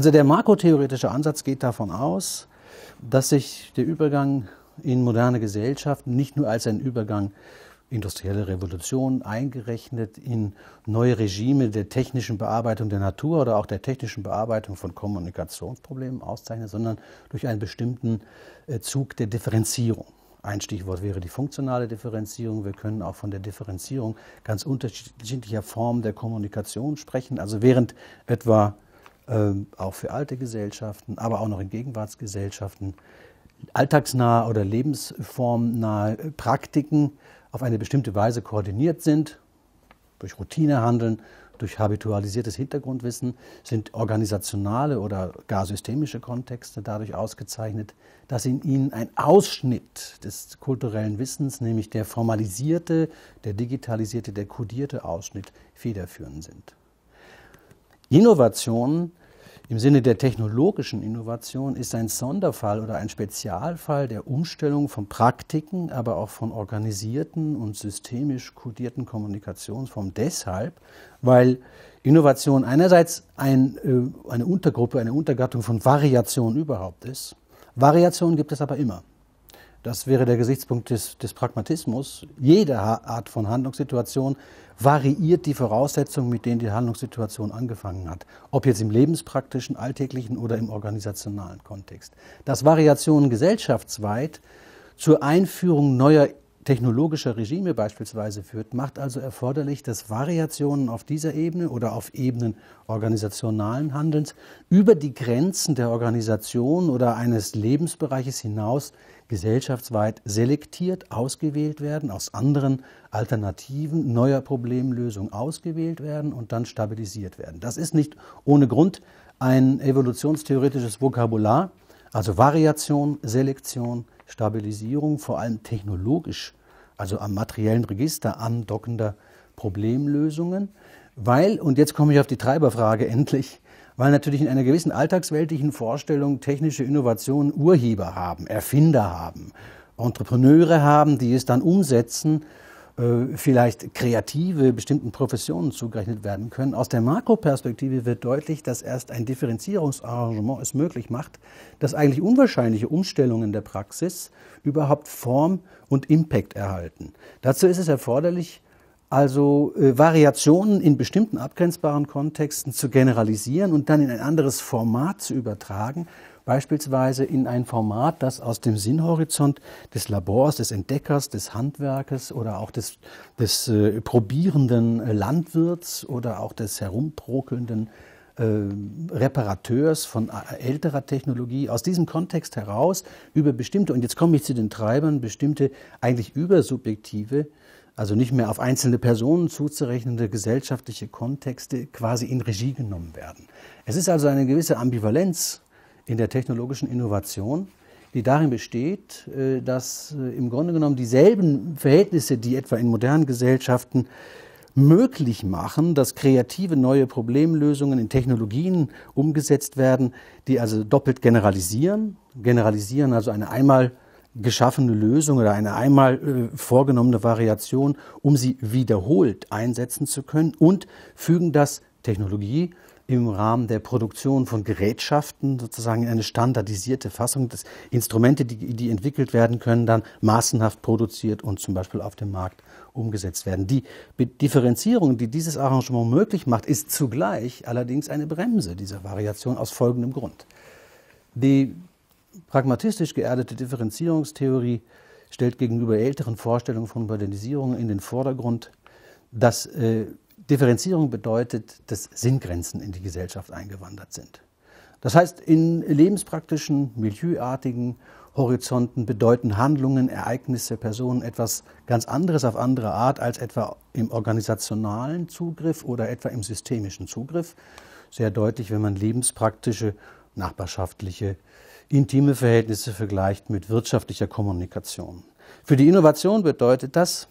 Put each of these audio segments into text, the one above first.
Also der makrotheoretische Ansatz geht davon aus, dass sich der Übergang in moderne Gesellschaften nicht nur als ein Übergang industrielle Revolution eingerechnet in neue Regime der technischen Bearbeitung der Natur oder auch der technischen Bearbeitung von Kommunikationsproblemen auszeichnet, sondern durch einen bestimmten äh, Zug der Differenzierung. Ein Stichwort wäre die funktionale Differenzierung. Wir können auch von der Differenzierung ganz unterschiedlicher Formen der Kommunikation sprechen. Also während etwa ähm, auch für alte Gesellschaften, aber auch noch in Gegenwartsgesellschaften, alltagsnahe oder lebensformnahe Praktiken auf eine bestimmte Weise koordiniert sind, durch Routinehandeln, durch habitualisiertes Hintergrundwissen, sind organisationale oder gar systemische Kontexte dadurch ausgezeichnet, dass in ihnen ein Ausschnitt des kulturellen Wissens, nämlich der formalisierte, der digitalisierte, der kodierte Ausschnitt, federführend sind. Innovationen im Sinne der technologischen Innovation ist ein Sonderfall oder ein Spezialfall der Umstellung von Praktiken, aber auch von organisierten und systemisch kodierten Kommunikationsformen deshalb, weil Innovation einerseits ein, äh, eine Untergruppe, eine Untergattung von Variation überhaupt ist. Variation gibt es aber immer das wäre der Gesichtspunkt des, des Pragmatismus, jede Art von Handlungssituation variiert die Voraussetzungen, mit denen die Handlungssituation angefangen hat. Ob jetzt im lebenspraktischen, alltäglichen oder im organisationalen Kontext. Dass Variationen gesellschaftsweit zur Einführung neuer technologischer Regime beispielsweise führt, macht also erforderlich, dass Variationen auf dieser Ebene oder auf Ebenen organisationalen Handelns über die Grenzen der Organisation oder eines Lebensbereiches hinaus gesellschaftsweit selektiert ausgewählt werden, aus anderen Alternativen neuer Problemlösungen ausgewählt werden und dann stabilisiert werden. Das ist nicht ohne Grund ein evolutionstheoretisches Vokabular, also Variation, Selektion, Stabilisierung, vor allem technologisch, also am materiellen Register andockender Problemlösungen, weil, und jetzt komme ich auf die Treiberfrage endlich, weil natürlich in einer gewissen alltagsweltlichen Vorstellung technische Innovationen Urheber haben, Erfinder haben, Entrepreneure haben, die es dann umsetzen, äh, vielleicht kreative bestimmten Professionen zugerechnet werden können. Aus der Makroperspektive wird deutlich, dass erst ein Differenzierungsarrangement es möglich macht, dass eigentlich unwahrscheinliche Umstellungen der Praxis überhaupt Form und Impact erhalten. Dazu ist es erforderlich, also äh, Variationen in bestimmten abgrenzbaren Kontexten zu generalisieren und dann in ein anderes Format zu übertragen, beispielsweise in ein Format, das aus dem Sinnhorizont des Labors, des Entdeckers, des Handwerkes oder auch des, des äh, probierenden äh, Landwirts oder auch des herumprokelnden äh, Reparateurs von äh, älterer Technologie aus diesem Kontext heraus über bestimmte, und jetzt komme ich zu den Treibern, bestimmte eigentlich übersubjektive also nicht mehr auf einzelne Personen zuzurechnende gesellschaftliche Kontexte quasi in Regie genommen werden. Es ist also eine gewisse Ambivalenz in der technologischen Innovation, die darin besteht, äh, dass äh, im Grunde genommen dieselben Verhältnisse, die etwa in modernen Gesellschaften möglich machen, dass kreative neue Problemlösungen in Technologien umgesetzt werden, die also doppelt generalisieren. Generalisieren also eine einmal geschaffene Lösung oder eine einmal äh, vorgenommene Variation, um sie wiederholt einsetzen zu können und fügen das Technologie im Rahmen der Produktion von Gerätschaften sozusagen in eine standardisierte Fassung, dass Instrumente, die, die entwickelt werden können, dann massenhaft produziert und zum Beispiel auf dem Markt umgesetzt werden. Die Differenzierung, die dieses Arrangement möglich macht, ist zugleich allerdings eine Bremse dieser Variation aus folgendem Grund. Die pragmatistisch geerdete Differenzierungstheorie stellt gegenüber älteren Vorstellungen von Modernisierung in den Vordergrund, dass äh, Differenzierung bedeutet, dass Sinngrenzen in die Gesellschaft eingewandert sind. Das heißt, in lebenspraktischen, milieuartigen Horizonten bedeuten Handlungen, Ereignisse, Personen etwas ganz anderes auf andere Art als etwa im organisationalen Zugriff oder etwa im systemischen Zugriff. Sehr deutlich, wenn man lebenspraktische, nachbarschaftliche intime Verhältnisse vergleicht mit wirtschaftlicher Kommunikation. Für die Innovation bedeutet das,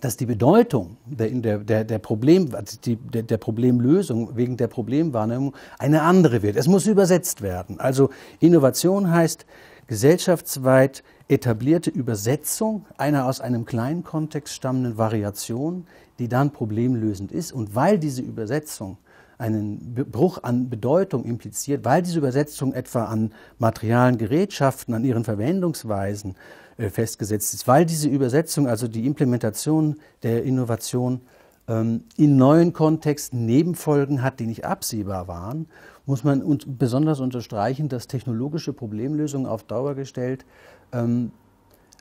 dass die Bedeutung der, der, der, Problem, also die, der, der Problemlösung wegen der Problemwahrnehmung eine andere wird. Es muss übersetzt werden. Also Innovation heißt gesellschaftsweit etablierte Übersetzung einer aus einem kleinen Kontext stammenden Variation, die dann problemlösend ist. Und weil diese Übersetzung einen Bruch an Bedeutung impliziert, weil diese Übersetzung etwa an materialen Gerätschaften, an ihren Verwendungsweisen äh, festgesetzt ist, weil diese Übersetzung, also die Implementation der Innovation ähm, in neuen Kontexten Nebenfolgen hat, die nicht absehbar waren, muss man uns besonders unterstreichen, dass technologische Problemlösungen auf Dauer gestellt ähm,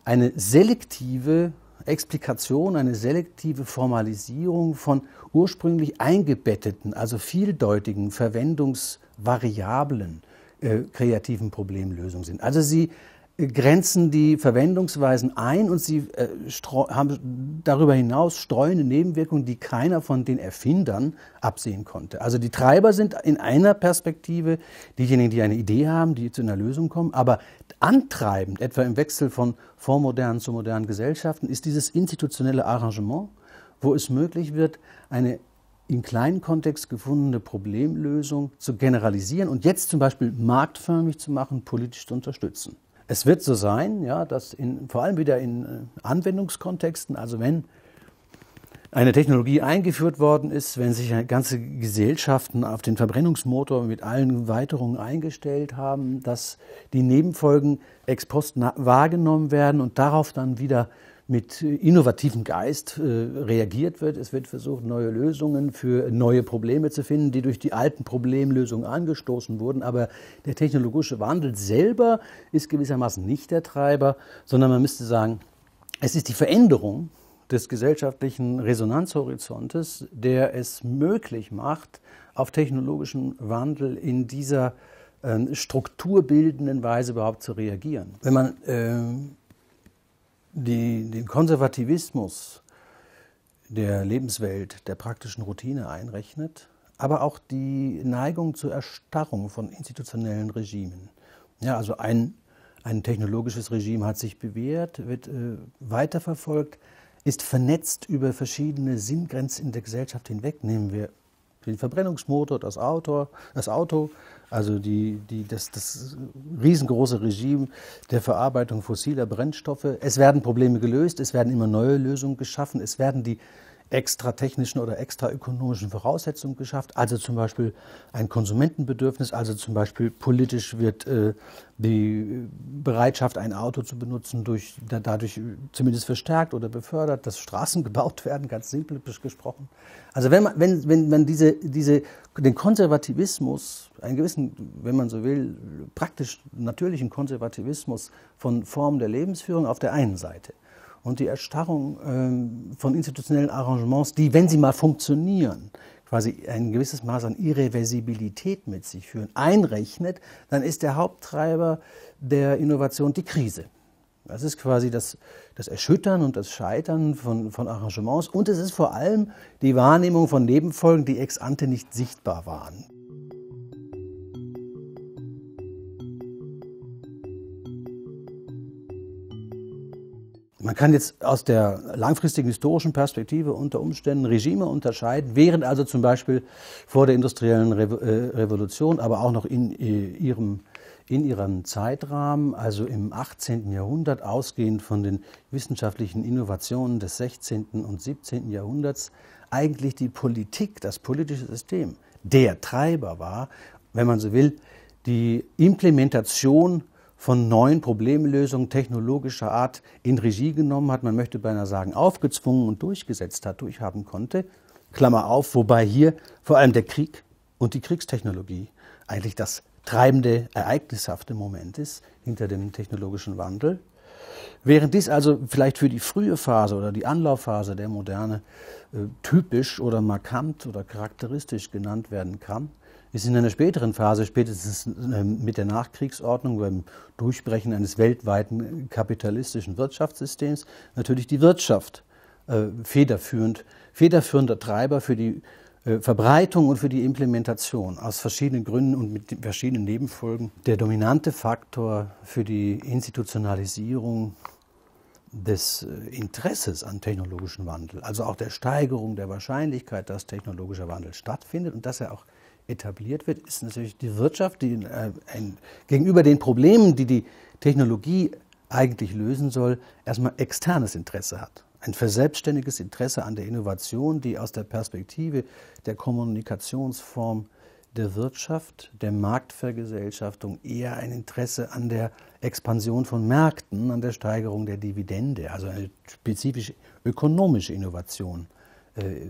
eine selektive Explikation, eine selektive Formalisierung von ursprünglich eingebetteten, also vieldeutigen Verwendungsvariablen äh, kreativen Problemlösungen sind. Also sie grenzen die Verwendungsweisen ein und sie äh, haben darüber hinaus streuende Nebenwirkungen, die keiner von den Erfindern absehen konnte. Also die Treiber sind in einer Perspektive diejenigen, die eine Idee haben, die zu einer Lösung kommen, aber antreibend, etwa im Wechsel von vormodernen zu modernen Gesellschaften, ist dieses institutionelle Arrangement, wo es möglich wird, eine im kleinen Kontext gefundene Problemlösung zu generalisieren und jetzt zum Beispiel marktförmig zu machen, politisch zu unterstützen. Es wird so sein, ja, dass in, vor allem wieder in äh, Anwendungskontexten, also wenn eine Technologie eingeführt worden ist, wenn sich ganze Gesellschaften auf den Verbrennungsmotor mit allen Weiterungen eingestellt haben, dass die Nebenfolgen ex post wahrgenommen werden und darauf dann wieder mit äh, innovativem Geist äh, reagiert wird. Es wird versucht, neue Lösungen für neue Probleme zu finden, die durch die alten Problemlösungen angestoßen wurden. Aber der technologische Wandel selber ist gewissermaßen nicht der Treiber, sondern man müsste sagen, es ist die Veränderung des gesellschaftlichen Resonanzhorizontes, der es möglich macht, auf technologischen Wandel in dieser äh, strukturbildenden Weise überhaupt zu reagieren. Wenn man äh, die, den Konservativismus der Lebenswelt, der praktischen Routine einrechnet, aber auch die Neigung zur Erstarrung von institutionellen Regimen. Ja, also ein, ein technologisches Regime hat sich bewährt, wird äh, weiterverfolgt, ist vernetzt über verschiedene Sinngrenzen in der Gesellschaft hinweg. Nehmen wir den Verbrennungsmotor, das Auto, das Auto also die, die, das, das riesengroße Regime der Verarbeitung fossiler Brennstoffe. Es werden Probleme gelöst, es werden immer neue Lösungen geschaffen, es werden die extra technischen oder extra ökonomischen Voraussetzungen geschafft, also zum Beispiel ein Konsumentenbedürfnis, also zum Beispiel politisch wird äh, die Bereitschaft, ein Auto zu benutzen, durch, dadurch zumindest verstärkt oder befördert, dass Straßen gebaut werden, ganz simpel gesprochen. Also wenn man, wenn, wenn man diese, diese, den Konservativismus, einen gewissen, wenn man so will, praktisch natürlichen Konservativismus von Formen der Lebensführung auf der einen Seite und die Erstarrung ähm, von institutionellen Arrangements, die, wenn sie mal funktionieren, quasi ein gewisses Maß an Irreversibilität mit sich führen, einrechnet, dann ist der Haupttreiber der Innovation die Krise. Das ist quasi das, das Erschüttern und das Scheitern von, von Arrangements und es ist vor allem die Wahrnehmung von Nebenfolgen, die ex ante nicht sichtbar waren. Man kann jetzt aus der langfristigen historischen Perspektive unter Umständen Regime unterscheiden, während also zum Beispiel vor der industriellen äh, Revolution, aber auch noch in äh, ihrem in ihrem Zeitrahmen, also im 18. Jahrhundert, ausgehend von den wissenschaftlichen Innovationen des 16. und 17. Jahrhunderts, eigentlich die Politik, das politische System, der Treiber war, wenn man so will, die Implementation von neuen Problemlösungen technologischer Art in Regie genommen hat, man möchte beinahe sagen aufgezwungen und durchgesetzt hat, durchhaben konnte. Klammer auf, wobei hier vor allem der Krieg und die Kriegstechnologie eigentlich das treibende, ereignishafte Moment ist hinter dem technologischen Wandel. Während dies also vielleicht für die frühe Phase oder die Anlaufphase der Moderne äh, typisch oder markant oder charakteristisch genannt werden kann, ist in einer späteren Phase, spätestens ähm, mit der Nachkriegsordnung, beim Durchbrechen eines weltweiten kapitalistischen Wirtschaftssystems, natürlich die Wirtschaft äh, federführend, federführender Treiber für die äh, Verbreitung und für die Implementation aus verschiedenen Gründen und mit verschiedenen Nebenfolgen. Der dominante Faktor für die Institutionalisierung des äh, Interesses an technologischen Wandel, also auch der Steigerung der Wahrscheinlichkeit, dass technologischer Wandel stattfindet und dass er auch etabliert wird, ist natürlich die Wirtschaft, die äh, ein, gegenüber den Problemen, die die Technologie eigentlich lösen soll, erstmal externes Interesse hat. Ein verselbstständiges Interesse an der Innovation, die aus der Perspektive der Kommunikationsform der Wirtschaft, der Marktvergesellschaftung eher ein Interesse an der Expansion von Märkten, an der Steigerung der Dividende, also eine spezifische ökonomische Innovation äh,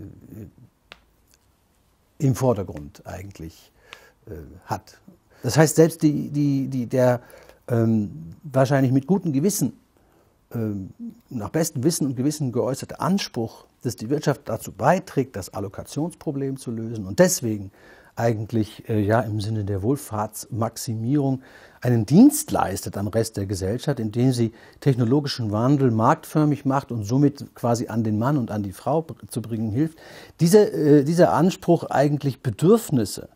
im Vordergrund eigentlich äh, hat. Das heißt, selbst die, die, die, der ähm, wahrscheinlich mit gutem Gewissen, ähm, nach bestem Wissen und Gewissen geäußerte Anspruch, dass die Wirtschaft dazu beiträgt, das Allokationsproblem zu lösen und deswegen eigentlich äh, ja im Sinne der Wohlfahrtsmaximierung einen Dienst leistet am Rest der Gesellschaft, indem sie technologischen Wandel marktförmig macht und somit quasi an den Mann und an die Frau zu bringen hilft. Diese, äh, dieser Anspruch eigentlich Bedürfnisse,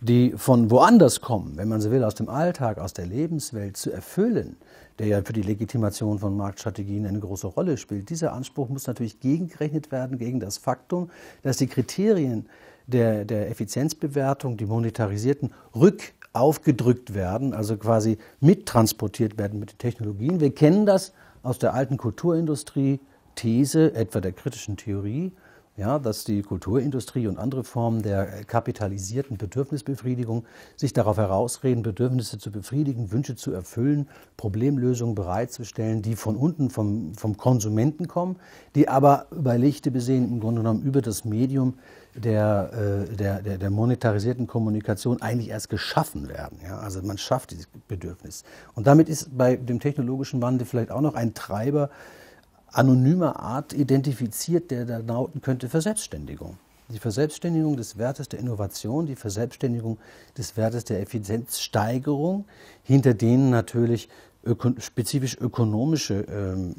die von woanders kommen, wenn man so will, aus dem Alltag, aus der Lebenswelt zu erfüllen, der ja für die Legitimation von Marktstrategien eine große Rolle spielt. Dieser Anspruch muss natürlich gegengerechnet werden gegen das Faktum, dass die Kriterien der, der Effizienzbewertung, die monetarisierten, rückaufgedrückt werden, also quasi mittransportiert werden mit den Technologien. Wir kennen das aus der alten Kulturindustrie, These etwa der kritischen Theorie, ja, dass die Kulturindustrie und andere Formen der kapitalisierten Bedürfnisbefriedigung sich darauf herausreden, Bedürfnisse zu befriedigen, Wünsche zu erfüllen, Problemlösungen bereitzustellen, die von unten vom, vom Konsumenten kommen, die aber über Lichte besehen im Grunde genommen über das Medium der, äh, der, der, der, monetarisierten Kommunikation eigentlich erst geschaffen werden. Ja? Also man schafft dieses Bedürfnis. Und damit ist bei dem technologischen Wandel vielleicht auch noch ein Treiber anonymer Art identifiziert, der da lauten könnte Verselbstständigung. Die Verselbstständigung des Wertes der Innovation, die Verselbstständigung des Wertes der Effizienzsteigerung, hinter denen natürlich öko spezifisch ökonomische ähm,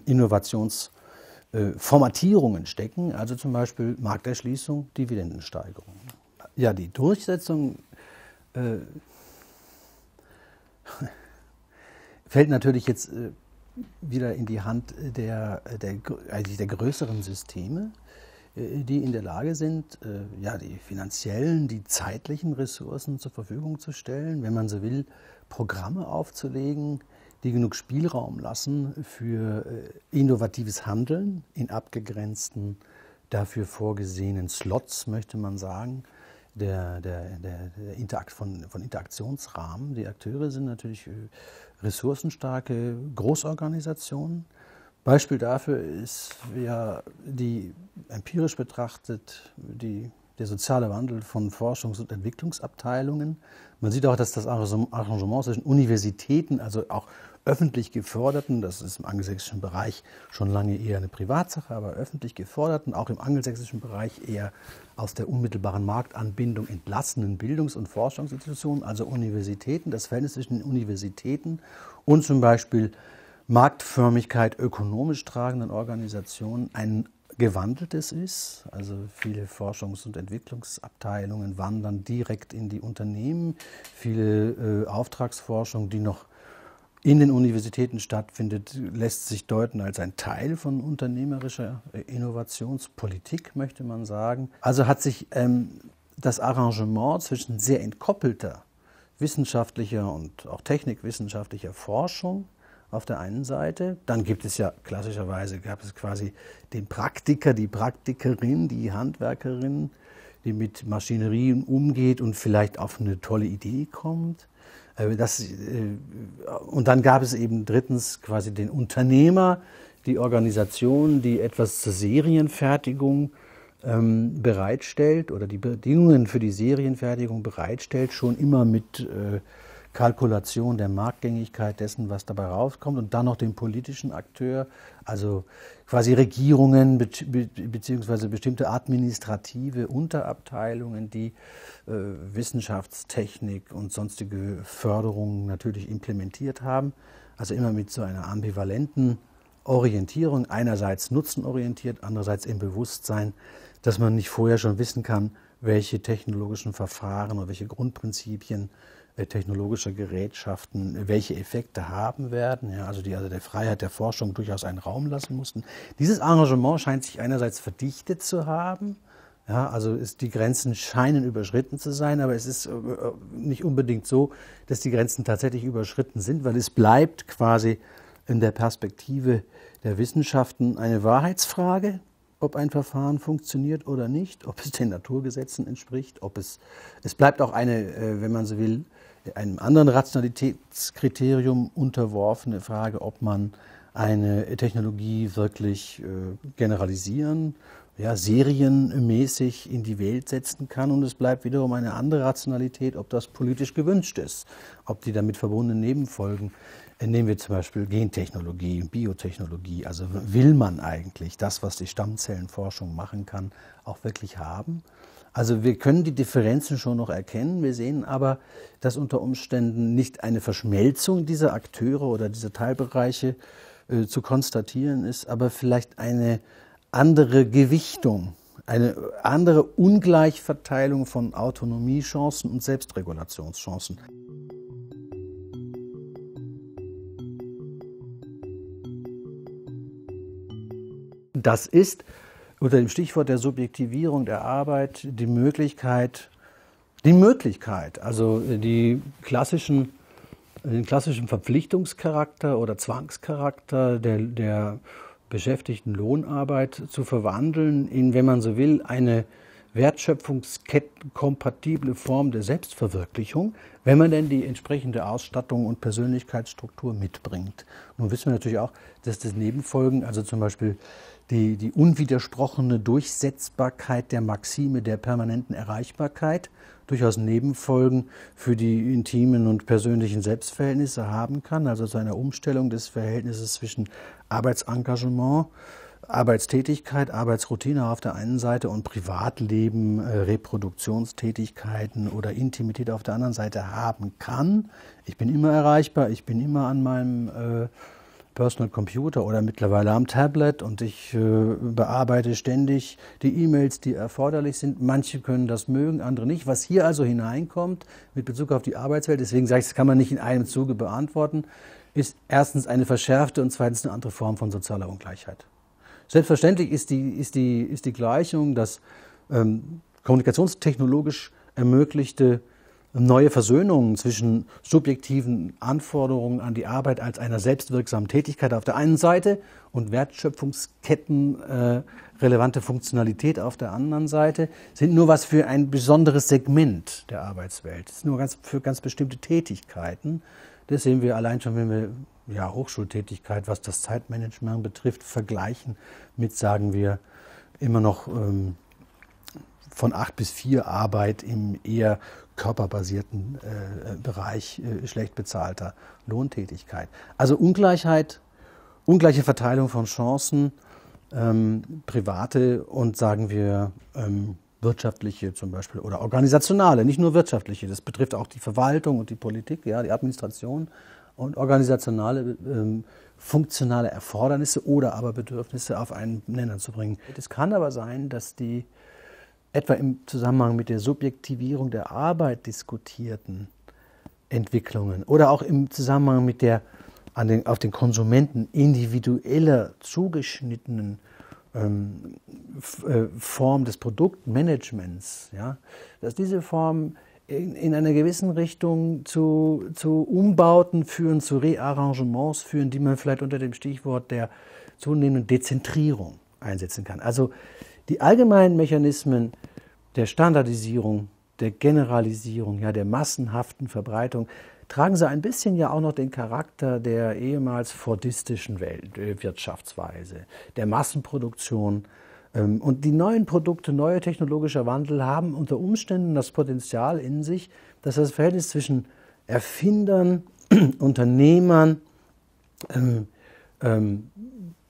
Innovations- äh, Formatierungen stecken, also zum Beispiel Markterschließung, Dividendensteigerung. Ja, die Durchsetzung äh, fällt natürlich jetzt äh, wieder in die Hand der, der, eigentlich der größeren Systeme, äh, die in der Lage sind, äh, ja, die finanziellen, die zeitlichen Ressourcen zur Verfügung zu stellen, wenn man so will, Programme aufzulegen, die genug Spielraum lassen für äh, innovatives Handeln in abgegrenzten, dafür vorgesehenen Slots, möchte man sagen. Der, der, der, der Interakt von, von Interaktionsrahmen. Die Akteure sind natürlich äh, ressourcenstarke Großorganisationen. Beispiel dafür ist ja die empirisch betrachtet die, der soziale Wandel von Forschungs- und Entwicklungsabteilungen. Man sieht auch, dass das Arrangement zwischen Universitäten, also auch öffentlich geförderten, das ist im angelsächsischen Bereich schon lange eher eine Privatsache, aber öffentlich geförderten, auch im angelsächsischen Bereich eher aus der unmittelbaren Marktanbindung entlassenen Bildungs- und Forschungsinstitutionen, also Universitäten, das Verhältnis zwischen Universitäten und zum Beispiel Marktförmigkeit ökonomisch tragenden Organisationen ein gewandeltes ist. Also viele Forschungs- und Entwicklungsabteilungen wandern direkt in die Unternehmen, viele äh, Auftragsforschung, die noch in den Universitäten stattfindet, lässt sich deuten als ein Teil von unternehmerischer äh, Innovationspolitik, möchte man sagen. Also hat sich ähm, das Arrangement zwischen sehr entkoppelter wissenschaftlicher und auch technikwissenschaftlicher Forschung auf der einen Seite. Dann gibt es ja klassischerweise, gab es quasi den Praktiker, die Praktikerin, die Handwerkerin, die mit Maschinerien umgeht und vielleicht auf eine tolle Idee kommt. Äh, das, äh, und dann gab es eben drittens quasi den Unternehmer, die Organisation, die etwas zur Serienfertigung ähm, bereitstellt oder die Bedingungen für die Serienfertigung bereitstellt, schon immer mit äh, Kalkulation der Marktgängigkeit dessen, was dabei rauskommt und dann noch den politischen Akteur, also quasi Regierungen beziehungsweise bestimmte administrative Unterabteilungen, die äh, Wissenschaftstechnik und sonstige Förderungen natürlich implementiert haben. Also immer mit so einer ambivalenten Orientierung, einerseits nutzenorientiert, andererseits im Bewusstsein, dass man nicht vorher schon wissen kann, welche technologischen Verfahren oder welche Grundprinzipien äh, technologische Gerätschaften welche Effekte haben werden, ja, also die also der Freiheit der Forschung durchaus einen Raum lassen mussten. Dieses Engagement scheint sich einerseits verdichtet zu haben, ja, also ist, die Grenzen scheinen überschritten zu sein, aber es ist äh, äh, nicht unbedingt so, dass die Grenzen tatsächlich überschritten sind, weil es bleibt quasi in der Perspektive der Wissenschaften eine Wahrheitsfrage, ob ein Verfahren funktioniert oder nicht, ob es den Naturgesetzen entspricht, ob es, es bleibt auch eine, wenn man so will, einem anderen Rationalitätskriterium unterworfene Frage, ob man eine Technologie wirklich äh, generalisieren, ja, serienmäßig in die Welt setzen kann. Und es bleibt wiederum eine andere Rationalität, ob das politisch gewünscht ist, ob die damit verbundenen Nebenfolgen. Äh, nehmen wir zum Beispiel Gentechnologie Biotechnologie. Also will man eigentlich das, was die Stammzellenforschung machen kann, auch wirklich haben? Also wir können die Differenzen schon noch erkennen. Wir sehen aber, dass unter Umständen nicht eine Verschmelzung dieser Akteure oder dieser Teilbereiche äh, zu konstatieren ist, aber vielleicht eine andere Gewichtung, eine andere Ungleichverteilung von Autonomiechancen und Selbstregulationschancen. Das ist unter dem Stichwort der Subjektivierung der Arbeit die Möglichkeit, die Möglichkeit, also äh, die klassischen, äh, den klassischen Verpflichtungscharakter oder Zwangscharakter der, der beschäftigten Lohnarbeit zu verwandeln in, wenn man so will, eine wertschöpfungskettenkompatible Form der Selbstverwirklichung, wenn man denn die entsprechende Ausstattung und Persönlichkeitsstruktur mitbringt. Nun wissen wir natürlich auch, dass das Nebenfolgen, also zum Beispiel die, die unwidersprochene Durchsetzbarkeit der Maxime der permanenten Erreichbarkeit durchaus Nebenfolgen für die intimen und persönlichen Selbstverhältnisse haben kann, also zu einer Umstellung des Verhältnisses zwischen Arbeitsengagement, Arbeitstätigkeit, Arbeitsroutine auf der einen Seite und Privatleben, äh, Reproduktionstätigkeiten oder Intimität auf der anderen Seite haben kann. Ich bin immer erreichbar, ich bin immer an meinem äh, Personal Computer oder mittlerweile am Tablet und ich äh, bearbeite ständig die E-Mails, die erforderlich sind. Manche können das mögen, andere nicht. Was hier also hineinkommt mit Bezug auf die Arbeitswelt, deswegen sage ich, das kann man nicht in einem Zuge beantworten, ist erstens eine verschärfte und zweitens eine andere Form von sozialer Ungleichheit. Selbstverständlich ist die, ist die, ist die Gleichung, dass ähm, kommunikationstechnologisch ermöglichte neue Versöhnungen zwischen subjektiven Anforderungen an die Arbeit als einer selbstwirksamen Tätigkeit auf der einen Seite und Wertschöpfungsketten äh, relevante Funktionalität auf der anderen Seite sind nur was für ein besonderes Segment der Arbeitswelt. Das ist nur ganz, für ganz bestimmte Tätigkeiten. Das sehen wir allein schon, wenn wir ja, Hochschultätigkeit, was das Zeitmanagement betrifft, vergleichen mit, sagen wir, immer noch ähm, von acht bis vier Arbeit im eher körperbasierten äh, Bereich äh, schlecht bezahlter Lohntätigkeit. Also Ungleichheit, ungleiche Verteilung von Chancen, ähm, private und sagen wir ähm, wirtschaftliche zum Beispiel oder organisationale, nicht nur wirtschaftliche. Das betrifft auch die Verwaltung und die Politik, ja, die Administration und organisationale ähm, funktionale Erfordernisse oder aber Bedürfnisse auf einen Nenner zu bringen. Es kann aber sein, dass die etwa im Zusammenhang mit der Subjektivierung der Arbeit diskutierten Entwicklungen oder auch im Zusammenhang mit der an den, auf den Konsumenten individueller zugeschnittenen ähm, äh, Form des Produktmanagements, ja, dass diese Form in, in, einer gewissen Richtung zu, zu Umbauten führen, zu Rearrangements führen, die man vielleicht unter dem Stichwort der zunehmenden Dezentrierung einsetzen kann. Also die allgemeinen Mechanismen der Standardisierung, der Generalisierung, ja, der massenhaften Verbreitung, tragen sie ein bisschen ja auch noch den Charakter der ehemals fordistischen Welt, äh, Wirtschaftsweise, der Massenproduktion. Ähm, und die neuen Produkte, neue technologischer Wandel haben unter Umständen das Potenzial in sich, dass das Verhältnis zwischen Erfindern, Unternehmern, ähm, ähm,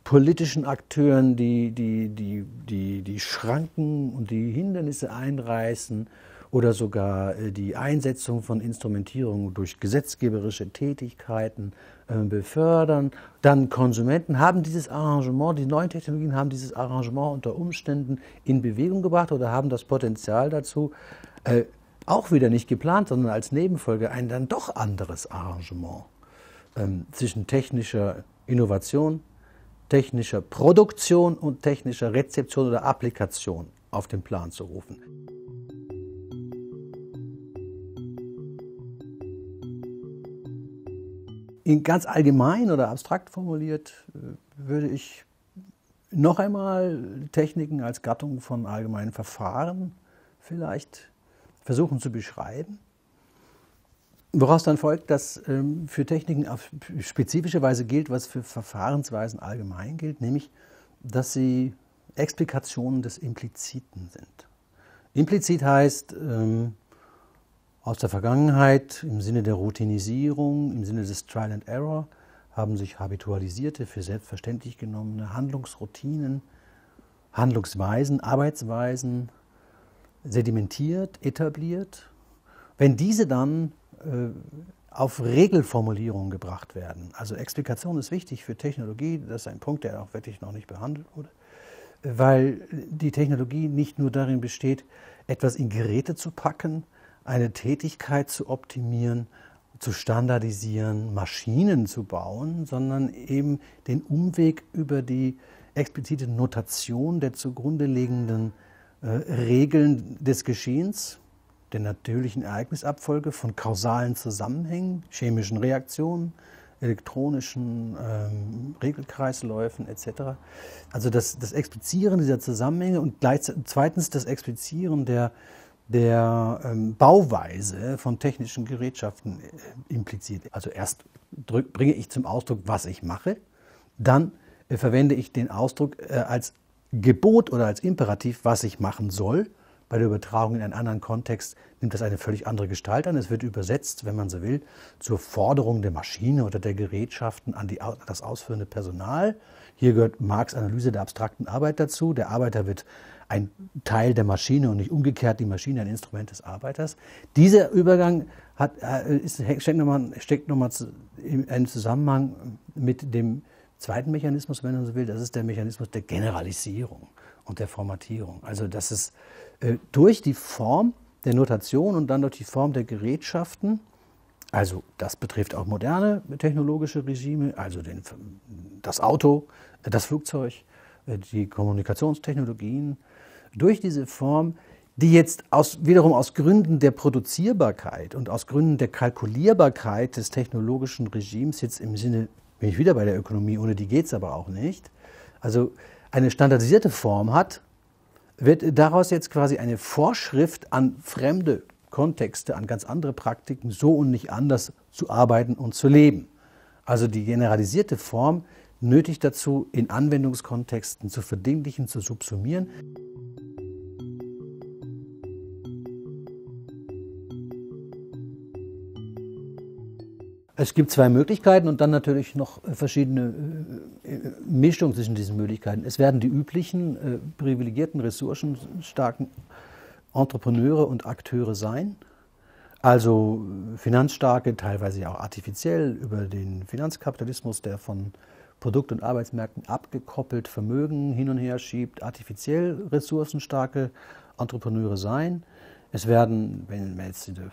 politischen Akteuren, die, die, die, die, die Schranken und die Hindernisse einreißen oder sogar äh, die Einsetzung von Instrumentierung durch gesetzgeberische Tätigkeiten äh, befördern, dann Konsumenten haben dieses Arrangement, die neuen Technologien haben dieses Arrangement unter Umständen in Bewegung gebracht oder haben das Potenzial dazu, äh, auch wieder nicht geplant, sondern als Nebenfolge ein dann doch anderes Arrangement ähm, zwischen technischer Innovation technischer Produktion und technischer Rezeption oder Applikation auf den Plan zu rufen. In ganz allgemein oder abstrakt formuliert äh, würde ich noch einmal Techniken als Gattung von allgemeinen Verfahren vielleicht versuchen zu beschreiben. Woraus dann folgt, dass ähm, für Techniken auf spezifische Weise gilt, was für Verfahrensweisen allgemein gilt, nämlich, dass sie Explikationen des Impliziten sind. Implizit heißt ähm, aus der Vergangenheit, im Sinne der Routinisierung, im Sinne des Trial and Error, haben sich habitualisierte, für selbstverständlich genommene Handlungsroutinen, Handlungsweisen, Arbeitsweisen sedimentiert, etabliert wenn diese dann äh, auf Regelformulierungen gebracht werden, also Explikation ist wichtig für Technologie, das ist ein Punkt, der auch wirklich noch nicht behandelt wurde, weil die Technologie nicht nur darin besteht, etwas in Geräte zu packen, eine Tätigkeit zu optimieren, zu standardisieren, Maschinen zu bauen, sondern eben den Umweg über die explizite Notation der zugrunde liegenden äh, Regeln des Geschehens der natürlichen Ereignisabfolge von kausalen Zusammenhängen, chemischen Reaktionen, elektronischen ähm, Regelkreisläufen etc. Also das, das Explizieren dieser Zusammenhänge und zweitens das Explizieren der, der ähm, Bauweise von technischen Gerätschaften äh, impliziert. Also erst drück, bringe ich zum Ausdruck, was ich mache, dann äh, verwende ich den Ausdruck äh, als Gebot oder als Imperativ, was ich machen soll bei der Übertragung in einen anderen Kontext nimmt das eine völlig andere Gestalt an. Es wird übersetzt, wenn man so will, zur Forderung der Maschine oder der Gerätschaften an, die, an das ausführende Personal. Hier gehört Marx Analyse der abstrakten Arbeit dazu. Der Arbeiter wird ein Teil der Maschine und nicht umgekehrt die Maschine ein Instrument des Arbeiters. Dieser Übergang hat, äh, ist, steckt nochmal, steckt nochmal in einem Zusammenhang mit dem zweiten Mechanismus, wenn man so will. Das ist der Mechanismus der Generalisierung und der Formatierung. Also, das ist, äh, durch die Form der Notation und dann durch die Form der Gerätschaften, also das betrifft auch moderne technologische Regime, also den, das Auto, äh, das Flugzeug, äh, die Kommunikationstechnologien, durch diese Form, die jetzt aus, wiederum aus Gründen der Produzierbarkeit und aus Gründen der Kalkulierbarkeit des technologischen Regimes jetzt im Sinne, bin ich wieder bei der Ökonomie, ohne die geht es aber auch nicht, also eine standardisierte Form hat, wird daraus jetzt quasi eine Vorschrift an fremde Kontexte, an ganz andere Praktiken, so und nicht anders zu arbeiten und zu leben? Also die generalisierte Form nötigt dazu, in Anwendungskontexten zu verdinglichen, zu subsumieren. Es gibt zwei Möglichkeiten und dann natürlich noch verschiedene äh, äh, Mischungen zwischen diesen Möglichkeiten. Es werden die üblichen, äh, privilegierten, ressourcenstarken Entrepreneure und Akteure sein. Also finanzstarke, teilweise auch artifiziell über den Finanzkapitalismus, der von Produkt- und Arbeitsmärkten abgekoppelt Vermögen hin und her schiebt, artifiziell ressourcenstarke Entrepreneure sein. Es werden, wenn man jetzt in der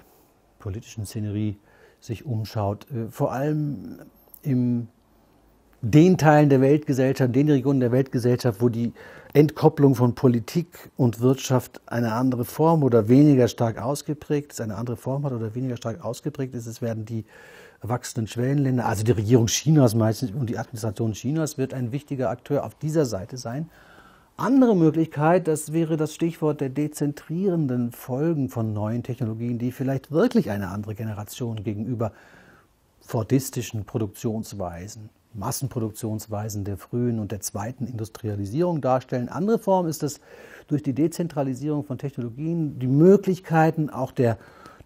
politischen Szenerie sich umschaut. Äh, vor allem in den Teilen der Weltgesellschaft, in den Regionen der Weltgesellschaft, wo die Entkopplung von Politik und Wirtschaft eine andere Form oder weniger stark ausgeprägt ist, eine andere Form hat oder weniger stark ausgeprägt ist, es werden die wachsenden Schwellenländer, also die Regierung Chinas meistens und die Administration Chinas wird ein wichtiger Akteur auf dieser Seite sein andere Möglichkeit, das wäre das Stichwort der dezentrierenden Folgen von neuen Technologien, die vielleicht wirklich eine andere Generation gegenüber fordistischen Produktionsweisen, Massenproduktionsweisen der frühen und der zweiten Industrialisierung darstellen. Andere Form ist es durch die Dezentralisierung von Technologien, die Möglichkeiten auch der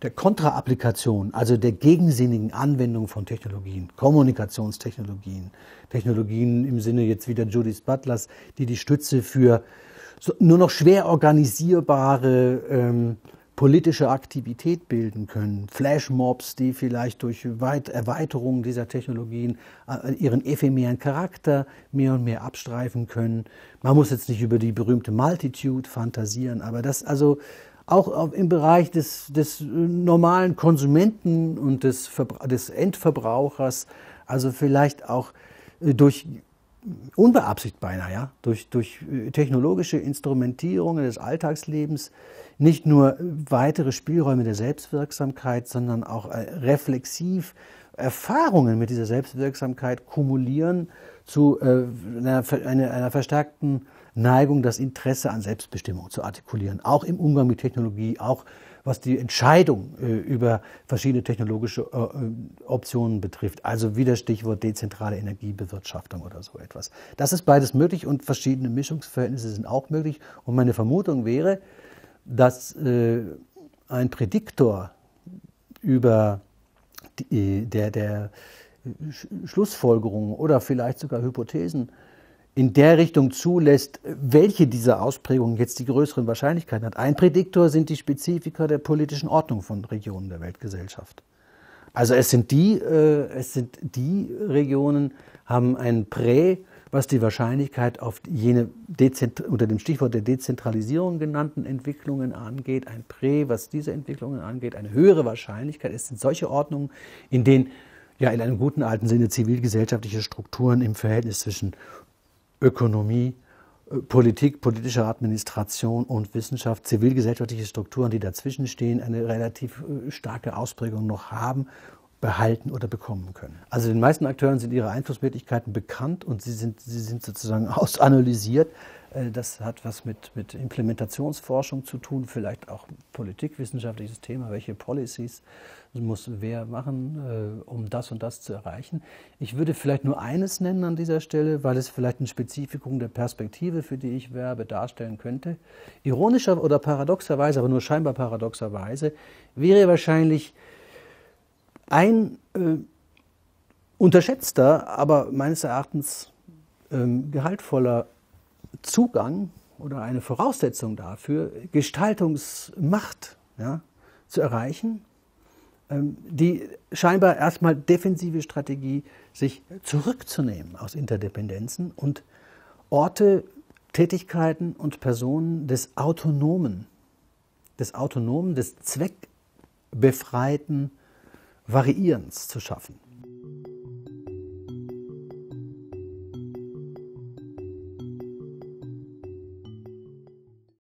der Kontraapplikation, also der gegensinnigen Anwendung von Technologien, Kommunikationstechnologien, Technologien im Sinne jetzt wieder Judith Butlers, die die Stütze für nur noch schwer organisierbare ähm, politische Aktivität bilden können. Flashmobs, die vielleicht durch Erweiterung dieser Technologien äh, ihren ephemeren Charakter mehr und mehr abstreifen können. Man muss jetzt nicht über die berühmte Multitude fantasieren, aber das also auch im Bereich des, des äh, normalen Konsumenten und des, des Endverbrauchers, also vielleicht auch äh, durch unbeabsichtigt beinahe, ja, durch, durch äh, technologische Instrumentierungen des Alltagslebens nicht nur weitere Spielräume der Selbstwirksamkeit, sondern auch reflexiv Erfahrungen mit dieser Selbstwirksamkeit kumulieren zu einer, einer verstärkten Neigung, das Interesse an Selbstbestimmung zu artikulieren, auch im Umgang mit Technologie, auch was die Entscheidung äh, über verschiedene technologische äh, äh, Optionen betrifft. Also wieder Stichwort dezentrale Energiebewirtschaftung oder so etwas. Das ist beides möglich und verschiedene Mischungsverhältnisse sind auch möglich. Und meine Vermutung wäre, dass äh, ein Prädiktor über die, äh, der, der Schlussfolgerungen oder vielleicht sogar Hypothesen in der Richtung zulässt, welche dieser Ausprägungen jetzt die größeren Wahrscheinlichkeiten hat. Ein Prädiktor sind die Spezifika der politischen Ordnung von Regionen der Weltgesellschaft. Also es sind die, äh, es sind die Regionen, haben ein Prä, was die Wahrscheinlichkeit auf jene Dezent unter dem Stichwort der Dezentralisierung genannten Entwicklungen angeht, ein Prä, was diese Entwicklungen angeht, eine höhere Wahrscheinlichkeit. Es sind solche Ordnungen, in denen ja in einem guten alten Sinne zivilgesellschaftliche Strukturen im Verhältnis zwischen Ökonomie, äh, Politik, politische Administration und Wissenschaft, zivilgesellschaftliche Strukturen, die dazwischen stehen, eine relativ äh, starke Ausprägung noch haben, behalten oder bekommen können. Also den meisten Akteuren sind ihre Einflussmöglichkeiten bekannt und sie sind, sie sind sozusagen ausanalysiert. Äh, das hat was mit, mit Implementationsforschung zu tun, vielleicht auch politikwissenschaftliches Thema, welche Policies muss wer machen, äh, um das und das zu erreichen. Ich würde vielleicht nur eines nennen an dieser Stelle, weil es vielleicht ein Spezifikum der Perspektive, für die ich werbe, darstellen könnte. Ironischer oder paradoxerweise, aber nur scheinbar paradoxerweise, wäre wahrscheinlich ein äh, unterschätzter, aber meines Erachtens ähm, gehaltvoller Zugang oder eine Voraussetzung dafür, Gestaltungsmacht ja, zu erreichen, ähm, die scheinbar erstmal defensive Strategie, sich zurückzunehmen aus Interdependenzen und Orte, Tätigkeiten und Personen des autonomen, des autonomen, des zweckbefreiten Variierens zu schaffen.